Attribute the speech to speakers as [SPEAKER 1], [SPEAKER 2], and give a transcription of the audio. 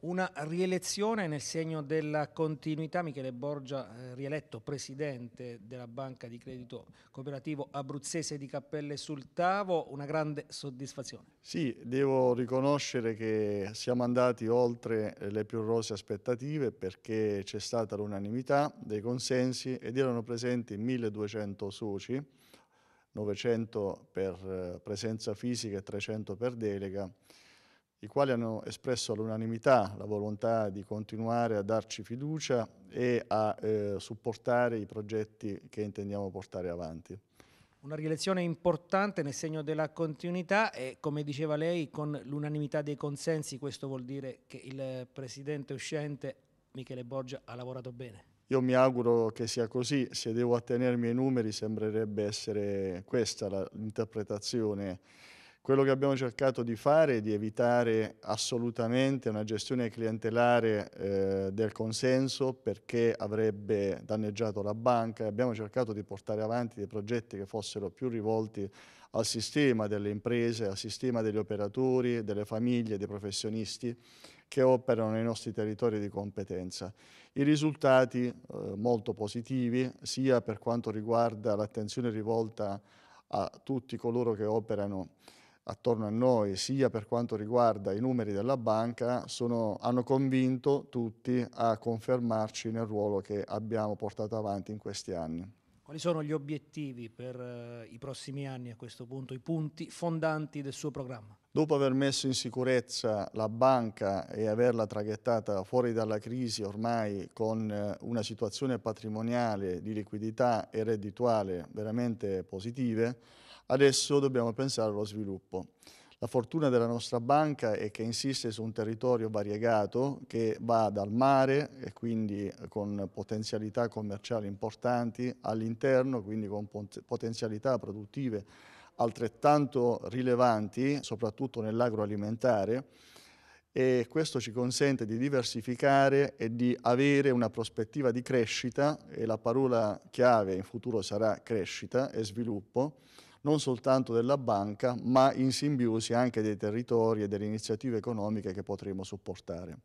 [SPEAKER 1] Una rielezione nel segno della continuità, Michele Borgia, eh, rieletto presidente della Banca di Credito Cooperativo Abruzzese di Cappelle sul Tavo, una grande soddisfazione.
[SPEAKER 2] Sì, devo riconoscere che siamo andati oltre le più rose aspettative perché c'è stata l'unanimità dei consensi ed erano presenti 1200 soci, 900 per eh, presenza fisica e 300 per delega i quali hanno espresso all'unanimità la volontà di continuare a darci fiducia e a eh, supportare i progetti che intendiamo portare avanti.
[SPEAKER 1] Una rielezione importante nel segno della continuità e come diceva lei con l'unanimità dei consensi questo vuol dire che il presidente uscente Michele Borgia ha lavorato bene.
[SPEAKER 2] Io mi auguro che sia così, se devo attenermi ai numeri sembrerebbe essere questa l'interpretazione quello che abbiamo cercato di fare è di evitare assolutamente una gestione clientelare eh, del consenso perché avrebbe danneggiato la banca. Abbiamo cercato di portare avanti dei progetti che fossero più rivolti al sistema delle imprese, al sistema degli operatori, delle famiglie, dei professionisti che operano nei nostri territori di competenza. I risultati eh, molto positivi sia per quanto riguarda l'attenzione rivolta a tutti coloro che operano attorno a noi, sia per quanto riguarda i numeri della banca, sono, hanno convinto tutti a confermarci nel ruolo che abbiamo portato avanti in questi anni.
[SPEAKER 1] Quali sono gli obiettivi per eh, i prossimi anni a questo punto, i punti fondanti del suo programma?
[SPEAKER 2] Dopo aver messo in sicurezza la banca e averla traghettata fuori dalla crisi ormai con eh, una situazione patrimoniale di liquidità e reddituale veramente positive, adesso dobbiamo pensare allo sviluppo. La fortuna della nostra banca è che insiste su un territorio variegato che va dal mare e quindi eh, con potenzialità commerciali importanti all'interno, quindi con potenzialità produttive altrettanto rilevanti, soprattutto nell'agroalimentare e questo ci consente di diversificare e di avere una prospettiva di crescita e la parola chiave in futuro sarà crescita e sviluppo non soltanto della banca, ma in simbiosi anche dei territori e delle iniziative economiche che potremo supportare.